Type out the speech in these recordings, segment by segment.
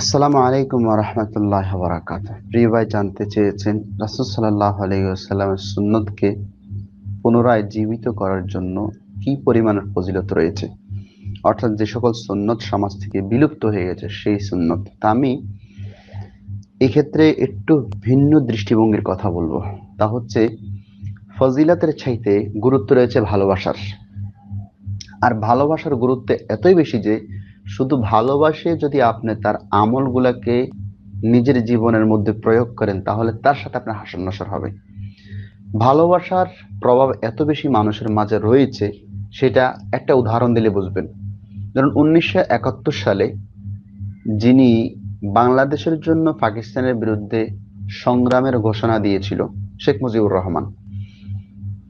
আসসালামু আলাইকুম রহমতুল্লাহ বরাকাত প্রিয় ভাই জানতে চেয়েছেন রাসুল সাল্লাহ আলাইসাল্লামের সুন্নতকে পুনরায় জীবিত করার জন্য কি পরিমাণের ফজিলত রয়েছে অর্থাৎ যে সকল সুন্নত সমাজ থেকে বিলুপ্ত হয়ে গেছে সেই সুন্নত তা আমি এক্ষেত্রে একটু ভিন্ন দৃষ্টিভঙ্গির কথা বলবো তা হচ্ছে ফজিলতের ছাইতে গুরুত্ব রয়েছে ভালোবাসার আর ভালোবাসার গুরুত্ব এতই বেশি যে শুধু ভালোবাসে যদি আপনি তার আমলগুলাকে নিজের জীবনের মধ্যে প্রয়োগ করেন তাহলে তার সাথে আপনার হাসান্নসর হবে ভালোবাসার প্রভাব এত বেশি মানুষের মাঝে রয়েছে সেটা একটা উদাহরণ দিলে বুঝবেন ধরুন উনিশশো সালে যিনি বাংলাদেশের জন্য পাকিস্তানের বিরুদ্ধে সংগ্রামের ঘোষণা দিয়েছিল শেখ মুজিবুর রহমান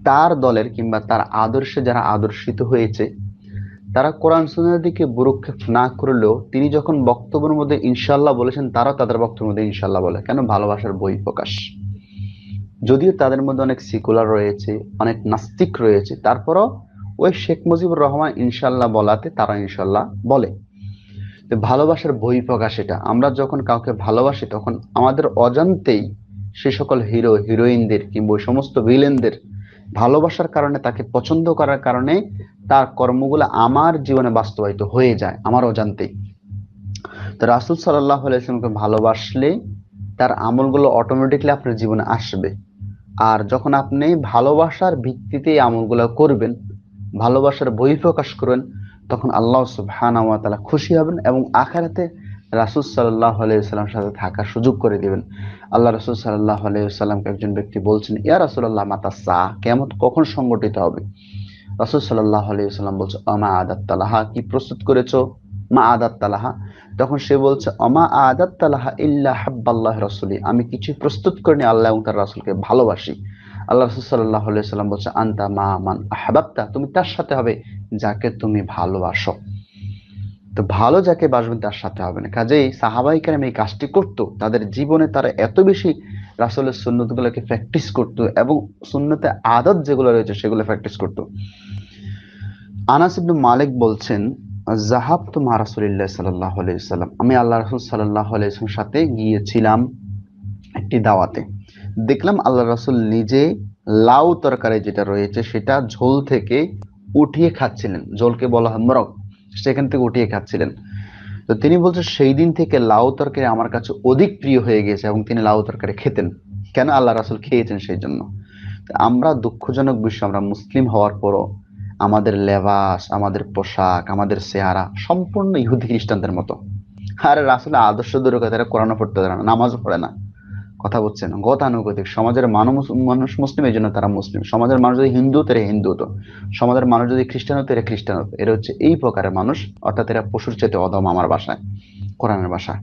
তার দলের কিংবা তার আদর্শে যারা আদর্শিত হয়েছে তারা কোরআন সুন্নার দিকে বুরক্ষেপ না করলেও তিনি যখন বক্তব্যের মধ্যে ইনশাল্লাহ বলেছেন তারা তাদের বক্তব্যের মধ্যে ইনশাল্লাহ বলে কেন ভালোবাসার বই প্রকাশ যদিও তাদের মধ্যে অনেক সিকুলার রয়েছে অনেক নাস্তিক রয়েছে তারপরও ওই শেখ মুজিবুর রহমান ইনশাল্লাহ বলাতে তারা ইনশাল্লাহ বলে ভালোবাসার বই প্রকাশ এটা আমরা যখন কাউকে ভালোবাসি তখন আমাদের অজান্তেই সে সকল হিরো হিরোইনদের কিংবা সমস্ত ভিলেনদের ভালোবাসার কারণে তাকে পছন্দ করার কারণে তার কর্মগুলো আমার জীবনে বাস্তবায়িত হয়ে যায় আমার অজান্তেই তো রাসুল সাল্লাহ আলাইসলামকে ভালোবাসলে তার আমলগুলো অটোমেটিকলি আপনার জীবনে আসবে আর যখন আপনি ভালোবাসার ভিত্তিতে আমলগুলো করবেন ভালোবাসার বহিঃপ্রকাশ করবেন তখন আল্লাহ সুবহানাওয়া তালা খুশি হবেন এবং আখারাতে রাসুল সাল্লাহ আলাইসাল্লাম সাথে থাকার সুযোগ করে দিবেন আল্লাহ রাসুল সাল্লাহ আলাইসাল্লামকে একজন ব্যক্তি বলছেন ইয়া রাসুল্লাহ মাতা সাহ কেমন কখন সংগঠিত হবে রাসুল সাল্লাহ আলাইসাল্লাম বলছে অমা আদাত তালাহা কি প্রস্তুত করেছো মা আদাত তালাহা তখন সে বলছে অমা আদাত তালাহা ইল্লা হাব্বাল্লাহ রাসুলি আমি কিছু প্রস্তুত করিনি আল্লাহ এবং তার রাসুলকে ভালোবাসি আল্লাহ রসুল সাল্লাহ আলাইসাল্লাম বলছে আন্তা মা মান আহবাবতা তুমি তার সাথে হবে যাকে তুমি ভালোবাসো তো ভালো যাকে বাসবেন তার সাথে হবে না কাজেই সাহাবাই এই কাজটি করতো তাদের জীবনে তারা এত বেশি রাসলের গুলোকে প্র্যাকটিস করতো এবং সুন্নতে আদত যেগুলো রয়েছে সেগুলো প্র্যাকটিস করতো আনাস মালিক বলছেন জাহাব তো মা রাসুলিল্লাহ সাল্লাহ সাল্লাম আমি আল্লাহ রাসুল সাল্লাহ আলাইসলামের সাথে গিয়েছিলাম একটি দাওয়াতে দেখলাম আল্লাহ রাসুল নিজে লাউ তরকারি যেটা রয়েছে সেটা ঝোল থেকে উঠিয়ে খাচ্ছিলেন ঝোলকে বলা হয় মরক সেখান থেকে উঠিয়ে খাচ্ছিলেন তো তিনি বলছেন সেই দিন থেকে লাউ তরকারি আমার কাছে অধিক প্রিয় হয়ে গেছে এবং তিনি লাউ তরকারি খেতেন কেন আল্লাহ রাসুল খেয়েছেন সেই জন্য আমরা দুঃখজনক বিষয় আমরা মুসলিম হওয়ার পরও আমাদের লেবাস আমাদের পোশাক আমাদের চেহারা সম্পূর্ণ ইহুদি খ্রিস্টানদের মতো আর রাসুল আদর্শ দূরে কথা কোরআন পড়তে পারে না নামাজও পড়ে না কথা বলছেন গতানুগতিক সমাজের মানুষ মানুষ মুসলিম এই জন্য তারা মুসলিম সমাজের মানুষ যদি হিন্দু তারা হিন্দু হতো সমাজের মানুষ যদি খ্রিস্টান হতো এরা খ্রিস্টান হতো এরা হচ্ছে এই প্রকারের মানুষ অর্থাৎ এরা পশুর চেতে অদম আমার বাসায় কোরআনের বাসায়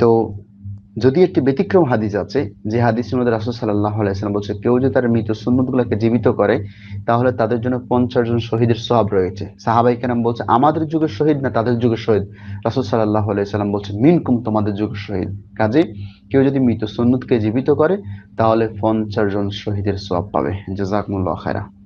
তো যদি একটি ব্যতিক্রম হাদিস আছে যে হাদিস মধ্যে রাসুল সাল্লাহ আলাইসালাম বলছে কেউ যদি তার মৃত সুন্নতগুলোকে জীবিত করে তাহলে তাদের জন্য পঞ্চাশ জন শহীদের সহাব রয়েছে সাহাবাই কেনাম বলছে আমাদের যুগের শহীদ না তাদের যুগের শহীদ রাসুল সাল্লাহ আলাইসালাম বলছে মিনকুম তোমাদের যুগের শহীদ কাজে কেউ যদি মৃত সুন্নতকে জীবিত করে তাহলে পঞ্চাশ জন শহীদের সব পাবে জাজাকমুল্লাহ খায়রা